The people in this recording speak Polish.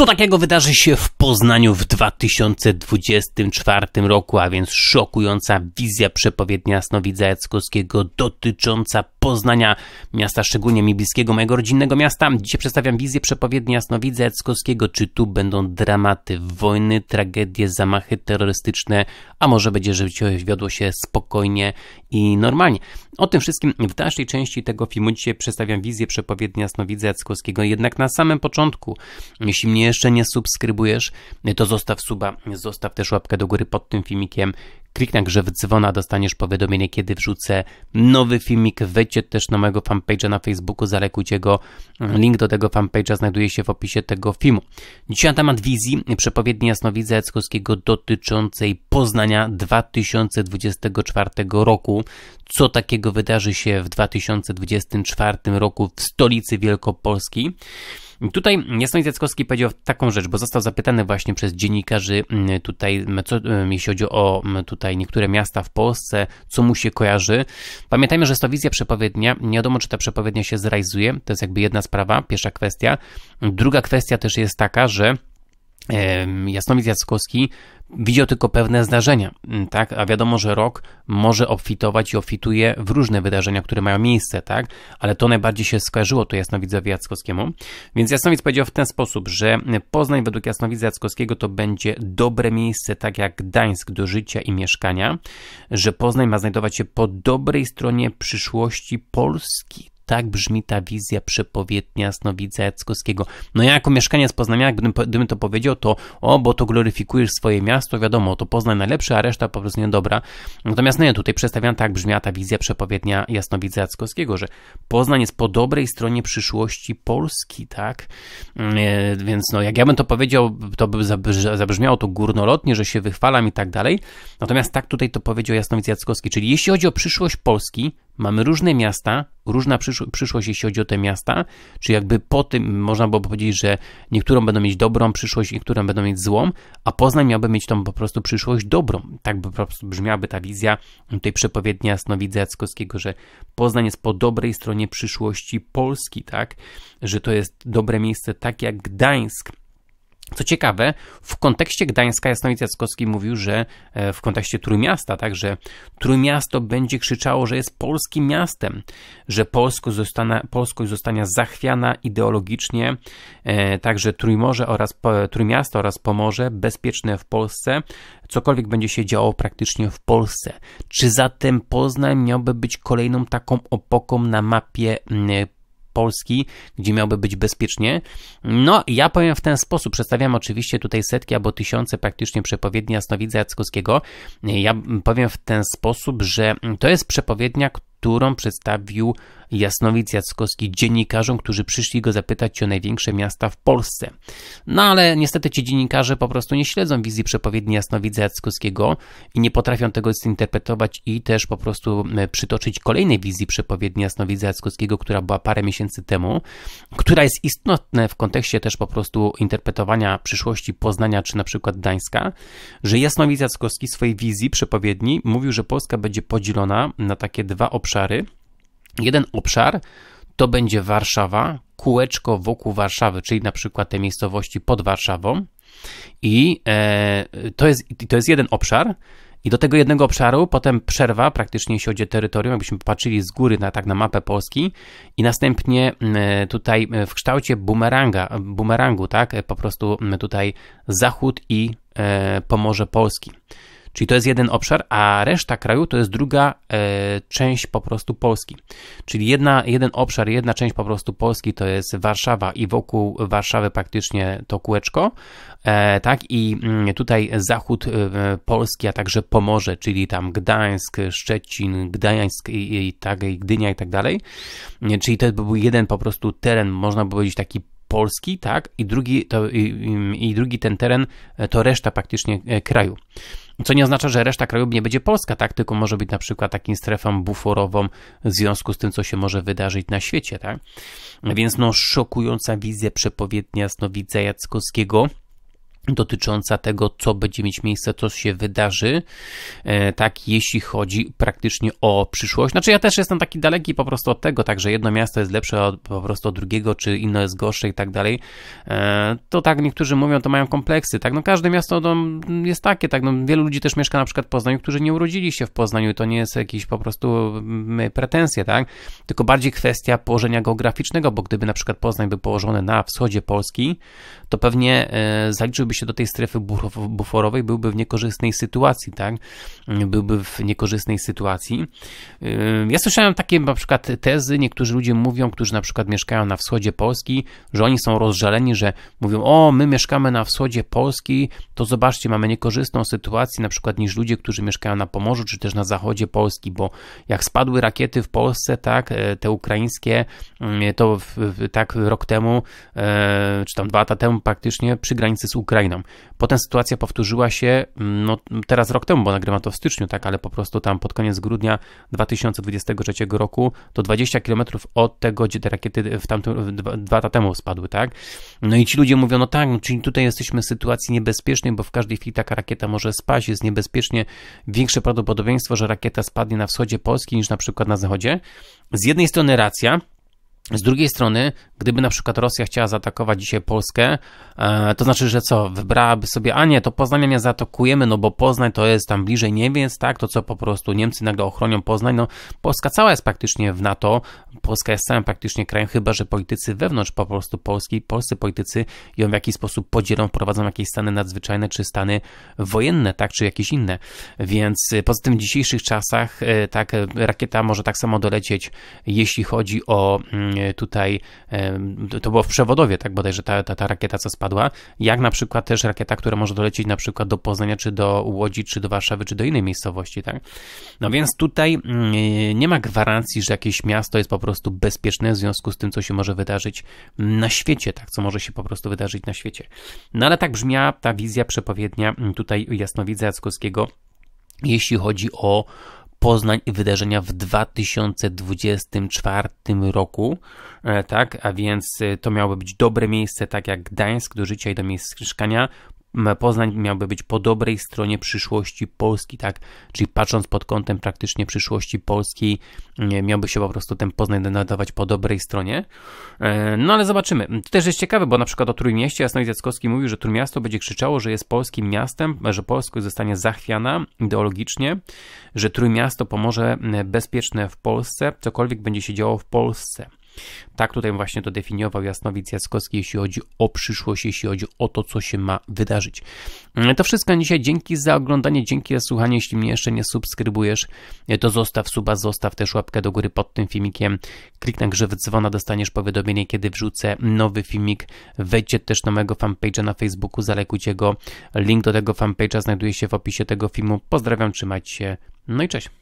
Co takiego wydarzy się w Poznaniu w 2024 roku, a więc szokująca wizja przepowiednia Jasnowidza Jackowskiego dotycząca Poznania, miasta szczególnie mi bliskiego, mojego rodzinnego miasta. Dzisiaj przedstawiam wizję przepowiedni Jasnowidza Jackowskiego, czy tu będą dramaty, wojny, tragedie, zamachy terrorystyczne, a może będzie życie wiodło się spokojnie i normalnie. O tym wszystkim w dalszej części tego filmu dzisiaj przedstawiam wizję przepowiednia Jasnowidza Jackowskiego, jednak na samym początku, jeśli mnie jeszcze nie subskrybujesz, to zostaw suba, zostaw też łapkę do góry pod tym filmikiem. Kliknij grze w dzwona, dostaniesz powiadomienie, kiedy wrzucę nowy filmik. Wejdźcie też na mojego fanpage'a na Facebooku, zalekujcie go. Link do tego fanpage'a znajduje się w opisie tego filmu. Dzisiaj na temat wizji przepowiedni Jasnowidza Jackowskiego dotyczącej Poznania 2024 roku. Co takiego wydarzy się w 2024 roku w stolicy Wielkopolski? Tutaj Jasnowiec Jackowski powiedział taką rzecz, bo został zapytany właśnie przez dziennikarzy mm, tutaj, mm, co, mm, jeśli chodzi o tutaj niektóre miasta w Polsce, co mu się kojarzy. Pamiętajmy, że jest to wizja przepowiednia. Nie wiadomo, czy ta przepowiednia się zrealizuje. To jest jakby jedna sprawa, pierwsza kwestia. Druga kwestia też jest taka, że Jasnowic Jackowski widział tylko pewne zdarzenia, mm, tak? A wiadomo, że rok może obfitować i obfituje w różne wydarzenia, które mają miejsce, tak? Ale to najbardziej się skojarzyło to Jasnowidzowi Jackowskiemu. Więc Jasnowic powiedział w ten sposób, że Poznań według Jasnowidza Jackowskiego to będzie dobre miejsce, tak jak Gdańsk do życia i mieszkania, że Poznań ma znajdować się po dobrej stronie przyszłości Polski, tak brzmi ta wizja przepowiednia jasnowidza Jackowskiego. No ja jako mieszkaniec Poznania, jakbym gdybym to powiedział, to o, bo to gloryfikujesz swoje miasto, wiadomo, to Poznań najlepszy, a reszta po prostu niedobra. Natomiast no ja tutaj przedstawiam tak brzmiała ta wizja przepowiednia jasnowidza Jackowskiego, że Poznań jest po dobrej stronie przyszłości Polski, tak? Mm, e, więc no jak ja bym to powiedział, to by zabrzmiało to górnolotnie, że się wychwalam i tak dalej. Natomiast tak tutaj to powiedział jasnowidz Jackowski, czyli jeśli chodzi o przyszłość Polski, Mamy różne miasta, różna przysz przyszłość, jeśli chodzi o te miasta, czy jakby po tym można było powiedzieć, że niektórą będą mieć dobrą przyszłość, niektórą będą mieć złą, a Poznań miałby mieć tą po prostu przyszłość dobrą. Tak by po prostu brzmiałaby ta wizja tej przepowiedni Snowidza Jackowskiego, że Poznań jest po dobrej stronie przyszłości Polski, tak? Że to jest dobre miejsce, tak jak Gdańsk, co ciekawe, w kontekście Gdańska Jasnowic Jackowski mówił, że e, w kontekście Trójmiasta, tak, że Trójmiasto będzie krzyczało, że jest polskim miastem, że Polskość zostanie, Polskość zostanie zachwiana ideologicznie, e, także Trójmorze oraz Trójmiasto oraz Pomorze bezpieczne w Polsce, cokolwiek będzie się działo praktycznie w Polsce. Czy zatem Poznań miałby być kolejną taką opoką na mapie Polski, gdzie miałby być bezpiecznie. No, ja powiem w ten sposób, przedstawiam oczywiście tutaj setki albo tysiące praktycznie przepowiedni Jasnowidza Jackowskiego. Ja powiem w ten sposób, że to jest przepowiednia, która którą przedstawił Jasnowic Jackowski dziennikarzom, którzy przyszli go zapytać o największe miasta w Polsce. No ale niestety ci dziennikarze po prostu nie śledzą wizji przepowiedni Jasnowidza Jackowskiego i nie potrafią tego zinterpretować i też po prostu e, przytoczyć kolejnej wizji przepowiedni Jasnowidza Jackowskiego, która była parę miesięcy temu, która jest istotna w kontekście też po prostu interpretowania przyszłości Poznania czy na przykład Gdańska, że Jasnowidz Jackowski w swojej wizji przepowiedni mówił, że Polska będzie podzielona na takie dwa obszary obszary. Jeden obszar to będzie Warszawa, kółeczko wokół Warszawy, czyli na przykład te miejscowości pod Warszawą. I e, to, jest, to jest jeden obszar. I do tego jednego obszaru potem przerwa, praktycznie jeśli chodzi o terytorium, jakbyśmy patrzyli z góry na, tak na mapę Polski i następnie tutaj e, w kształcie bumeranga, bumerangu, tak, e, po prostu tutaj zachód i Pomorze Polski. Czyli to jest jeden obszar, a reszta kraju to jest druga e, część po prostu Polski. Czyli jedna, jeden obszar, jedna część po prostu Polski to jest Warszawa i wokół Warszawy praktycznie to kółeczko, e, tak? I mm, tutaj zachód e, Polski, a także Pomorze, czyli tam Gdańsk, Szczecin, Gdańsk i, i, tak, i Gdynia i tak dalej. Czyli to był jeden po prostu teren, można by powiedzieć taki Polski, tak? I drugi, to, i, i drugi ten teren e, to reszta praktycznie e, kraju. Co nie oznacza, że reszta krajów nie będzie Polska, tak? Tylko może być na przykład takim strefą buforową w związku z tym, co się może wydarzyć na świecie, tak? Więc no szokująca wizja przepowiednia Snowidza Jackowskiego dotycząca tego, co będzie mieć miejsce, co się wydarzy, e, tak, jeśli chodzi praktycznie o przyszłość. Znaczy ja też jestem taki daleki po prostu od tego, tak, że jedno miasto jest lepsze od, po prostu od drugiego, czy inne jest gorsze i tak dalej. E, to tak niektórzy mówią, to mają kompleksy, tak, no każde miasto no, jest takie, tak, no wielu ludzi też mieszka na przykład w Poznaniu, którzy nie urodzili się w Poznaniu i to nie jest jakieś po prostu mm, pretensje, tak, tylko bardziej kwestia położenia geograficznego, bo gdyby na przykład Poznań był położony na wschodzie Polski, to pewnie e, zaliczyłby dostałby się do tej strefy buforowej, byłby w niekorzystnej sytuacji, tak? Byłby w niekorzystnej sytuacji. Ja słyszałem takie na przykład tezy, niektórzy ludzie mówią, którzy na przykład mieszkają na wschodzie Polski, że oni są rozżaleni, że mówią, o, my mieszkamy na wschodzie Polski, to zobaczcie, mamy niekorzystną sytuację na przykład niż ludzie, którzy mieszkają na Pomorzu, czy też na zachodzie Polski, bo jak spadły rakiety w Polsce, tak, e, te ukraińskie, mm, to tak rok temu, e, czy tam dwa lata temu praktycznie przy granicy z Ukrainą, Ukrainą. Potem sytuacja powtórzyła się, mm, no teraz rok temu, bo nagrywam to w styczniu, tak, ale po prostu tam pod koniec grudnia 2023 roku, to 20 km od tego, gdzie te rakiety w tamtym, dwa, dwa lata temu spadły, tak. No i ci ludzie mówią, no tak, no, czyli tutaj jesteśmy w sytuacji niebezpiecznej, bo w każdej chwili taka rakieta może spaść, jest niebezpiecznie większe prawdopodobieństwo, że rakieta spadnie na wschodzie Polski niż na przykład na zachodzie. Z jednej strony racja, z drugiej strony, gdyby na przykład Rosja chciała zaatakować dzisiaj Polskę, e, to znaczy, że co, wybrałaby sobie, a nie, to Poznania nie zaatakujemy, no bo Poznań to jest tam bliżej Niemiec, tak, to co po prostu Niemcy nagle ochronią Poznań, no Polska cała jest praktycznie w NATO, Polska jest całym praktycznie krajem, chyba że politycy wewnątrz po prostu Polski, polscy politycy ją w jakiś sposób podzielą, prowadzą jakieś stany nadzwyczajne, czy stany wojenne, tak, czy jakieś inne, więc e, poza tym w dzisiejszych czasach, e, tak, rakieta może tak samo dolecieć, jeśli chodzi o mm, tutaj, to było w przewodowie, tak bodajże ta, ta, ta rakieta, co spadła, jak na przykład też rakieta, która może dolecieć na przykład do Poznania, czy do Łodzi, czy do Warszawy, czy do innej miejscowości, tak? No mhm. więc tutaj mm, nie ma gwarancji, że jakieś miasto jest po prostu bezpieczne w związku z tym, co się może wydarzyć na świecie, tak? Co może się po prostu wydarzyć na świecie. No ale tak brzmiała ta wizja przepowiednia mm, tutaj Jasnowidza Jackowskiego, jeśli chodzi o poznań i wydarzenia w 2024 roku, e, tak, a więc e, to miało być dobre miejsce, tak jak Gdańsk do życia i do miejsc mieszkania, Poznań miałby być po dobrej stronie przyszłości Polski, tak? Czyli patrząc pod kątem praktycznie przyszłości Polski, miałby się po prostu ten Poznań nadawać po dobrej stronie. E, no ale zobaczymy. To też jest ciekawe, bo na przykład o Trójmieście Jasnowid Jackowski mówił, że Trójmiasto będzie krzyczało, że jest polskim miastem, że Polska zostanie zachwiana ideologicznie, że Trójmiasto pomoże e, bezpieczne w Polsce, cokolwiek będzie się działo w Polsce. Tak tutaj właśnie to definiował Jasnowic Jackowski, jeśli chodzi o przyszłość, jeśli chodzi o to, co się ma wydarzyć. Mm, to wszystko dzisiaj. Dzięki za oglądanie, dzięki za słuchanie. Jeśli mnie jeszcze nie subskrybujesz, e, to zostaw suba, zostaw też łapkę do góry pod tym filmikiem. Klik na grzyw dzwona, dostaniesz powiadomienie, kiedy wrzucę nowy filmik. Wejdźcie też na mojego fanpage'a na Facebooku, zalekujcie go. Link do tego fanpage'a znajduje się w opisie tego filmu. Pozdrawiam, trzymajcie się. No i cześć.